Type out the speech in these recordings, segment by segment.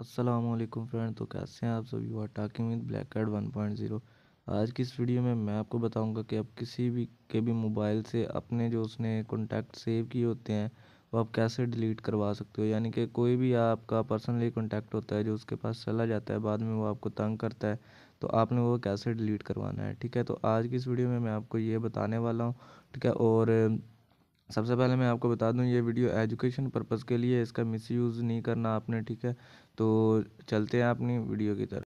Aslam friend तो कैसे हैं आप सभी are talking with black card one point zero आज की इस वीडियो में मैं आपको बताऊंगा कि आप किसी भी के भी मोबाइल से अपने जो उसने कॉन्टैक्ट सेव किए होते हैं वो आप कैसे डिलीट करवा सकते हो यानी कि कोई भी आपका पर्सनली कॉन्टैक्ट होता है जो उसके पास चला जाता है बाद में वो आपको तंग करता है तो आपने वो कैसे डिलीट करवाना है ठीक है तो आज की इस वीडियो में मैं आपको ये बताने वाला हूँ ठीक है और सबसे पहले मैं आपको बता दूं ये वीडियो एजुकेशन पर्पज़ के लिए इसका मिस यूज नहीं करना आपने ठीक है तो चलते हैं अपनी वीडियो की तरफ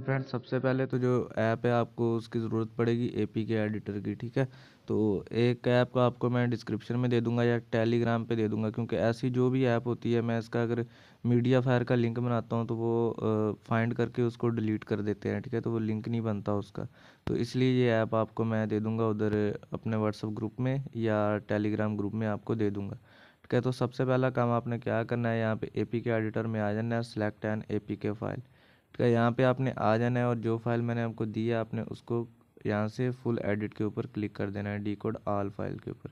तो फ्रेंड सबसे पहले तो जो ऐप है आपको उसकी ज़रूरत पड़ेगी ए के एडिटर की ठीक है तो एक ऐप का आपको मैं डिस्क्रिप्शन में दे दूंगा या टेलीग्राम पे दे दूंगा क्योंकि ऐसी जो भी ऐप होती है मैं इसका अगर मीडिया फायर का लिंक बनाता हूँ तो वो फाइंड करके उसको डिलीट कर देते हैं ठीक है तो वो लिंक नहीं बनता उसका तो इसलिए ये ऐप आपको मैं दे दूँगा उधर अपने व्हाट्सअप ग्रुप में या टेलीग्राम ग्रुप में आपको दे दूँगा ठीक है तो सबसे पहला काम आपने क्या करना है यहाँ पर ए के एडिटर में आ जाना है सेलेक्ट एन ए फाइल का यहाँ पे आपने आ जाना है और जो फाइल मैंने आपको दी है आपने उसको यहाँ से फुल एडिट के ऊपर क्लिक कर देना है डी कोड आल फाइल के ऊपर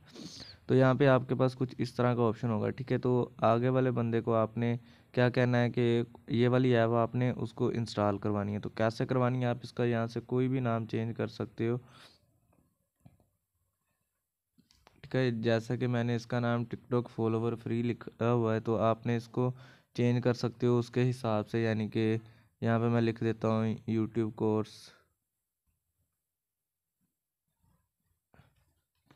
तो यहाँ पे आपके पास कुछ इस तरह का ऑप्शन होगा ठीक है तो आगे वाले बंदे को आपने क्या कहना है कि ये वाली ऐप आपने उसको इंस्टॉल करवानी है तो कैसे करवानी है आप इसका यहाँ से कोई भी नाम चेंज कर सकते हो ठीक है जैसा कि मैंने इसका नाम टिकटॉक फॉलोवर फ्री लिखा हुआ है तो आपने इसको चेंज कर सकते हो उसके हिसाब से यानी कि यहाँ पे मैं लिख देता हूँ यूट्यूब कोर्स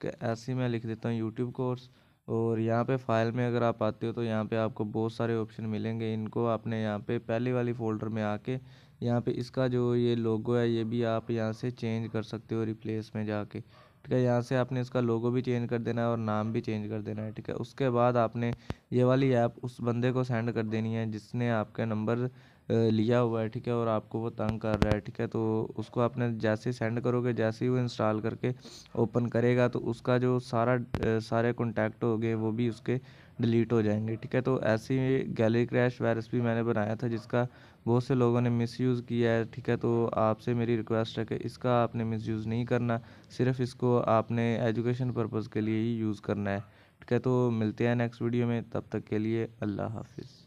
ऐसे ही मैं लिख देता हूँ यूट्यूब कोर्स और यहाँ पे फाइल में अगर आप आते हो तो यहाँ पे आपको बहुत सारे ऑप्शन मिलेंगे इनको आपने यहाँ पे पहले वाली फ़ोल्डर में आके यहाँ पे इसका जो ये लोगो है ये भी आप यहाँ से चेंज कर सकते हो रिप्लेस में जाके ठीक है यहाँ से आपने इसका लोगो भी चेंज कर देना है और नाम भी चेंज कर देना है ठीक है उसके बाद आपने ये वाली ऐप उस बंदे को सेंड कर देनी है जिसने आपका नंबर लिया हुआ है ठीक है और आपको वो तंग कर रहा है ठीक है तो उसको आपने जैसे ही सेंड करोगे जैसे ही वो इंस्टॉल करके ओपन करेगा तो उसका जो सारा सारे कॉन्टैक्ट हो गए वो भी उसके डिलीट हो जाएंगे ठीक है तो ऐसी गैलरी क्रैश वायरस भी मैंने बनाया था जिसका बहुत से लोगों ने मिसयूज़ किया है ठीक है तो आपसे मेरी रिक्वेस्ट है कि इसका आपने मिसयूज़ नहीं करना सिर्फ इसको आपने एजुकेशन पर्पज़ के लिए ही यूज़ करना है ठीक है तो मिलते हैं नेक्स्ट वीडियो में तब तक के लिए अल्लाह हाफिज़